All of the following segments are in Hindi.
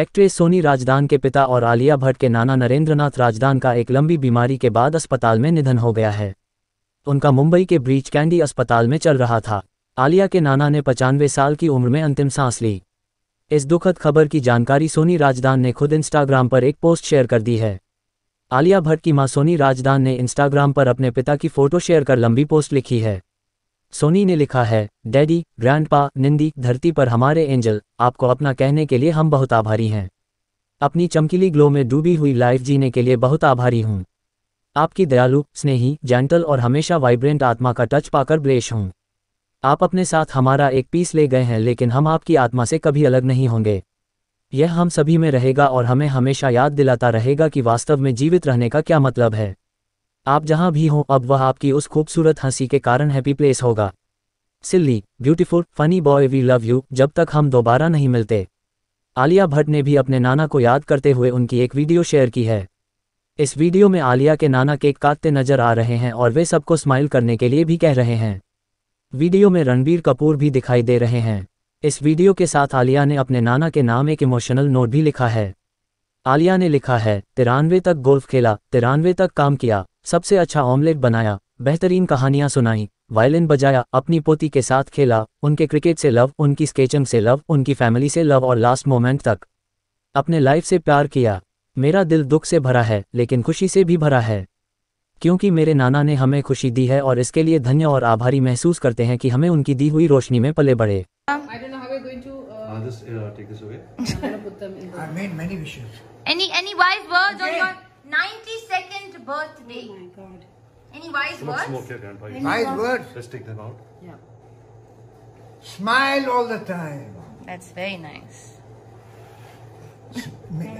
एक्ट्रेस सोनी राजदान के पिता और आलिया भट्ट के नाना नरेंद्रनाथ राजदान का एक लंबी बीमारी के बाद अस्पताल में निधन हो गया है उनका मुंबई के ब्रीच कैंडी अस्पताल में चल रहा था आलिया के नाना ने पचानवे साल की उम्र में अंतिम सांस ली इस दुखद खबर की जानकारी सोनी राजदान ने खुद इंस्टाग्राम पर एक पोस्ट शेयर कर दी है आलिया भट्ट की मां सोनी राजदान ने इंस्टाग्राम पर अपने पिता की फोटो शेयर कर लंबी पोस्ट लिखी है सोनी ने लिखा है डैडी ग्रैंडपा निंदी धरती पर हमारे एंजल आपको अपना कहने के लिए हम बहुत आभारी हैं अपनी चमकीली ग्लो में डूबी हुई लाइफ जीने के लिए बहुत आभारी हूं आपकी दयालु स्नेही जेंटल और हमेशा वाइब्रेंट आत्मा का टच पाकर ब्लेश हूं आप अपने साथ हमारा एक पीस ले गए हैं लेकिन हम आपकी आत्मा से कभी अलग नहीं होंगे यह हम सभी में रहेगा और हमें हमेशा याद दिलाता रहेगा कि वास्तव में जीवित रहने का क्या मतलब है आप जहां भी हों अब वह आपकी उस खूबसूरत हंसी के कारण हैप्पी प्लेस होगा silly beautiful funny boy we love you जब तक हम दोबारा नहीं मिलते आलिया भट्ट ने भी अपने नाना को याद करते हुए उनकी एक वीडियो शेयर की है इस वीडियो में आलिया के नाना केक काटते नजर आ रहे हैं और वे सबको स्माइल करने के लिए भी कह रहे हैं वीडियो में रणबीर कपूर भी दिखाई दे रहे हैं इस वीडियो के साथ आलिया ने अपने नाना के नाम एक इमोशनल नोट भी लिखा है आलिया ने लिखा है तिरानवे तक गोल्फ खेला तिरानवे तक काम किया सबसे अच्छा ऑमलेट बनाया बेहतरीन कहानियां सुनाई वायलिन बजाया अपनी पोती के साथ खेला उनके क्रिकेट से लव उनकी स्केचिंग से लव उनकी फैमिली से लव और लास्ट मोमेंट तक अपने लाइफ से प्यार किया मेरा दिल दुख से भरा है लेकिन खुशी से भी भरा है क्योंकि मेरे नाना ने हमें खुशी दी है और इसके लिए धन्य और आभारी महसूस करते हैं कि हमें उनकी दी हुई रोशनी में पले बढ़े uh, uh, uh, Any any wise words okay. day. Oh my god. Any wise words? Smoke here, Grandpa. Any wise words? Let's take them out. Yeah. Smile all the time. That's very nice.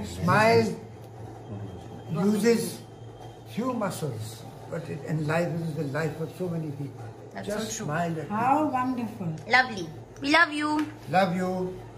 Smile uses few muscles, but it enlivens the life of so many people. That's Just so true. smile How wonderful. Lovely. We love you. Love you.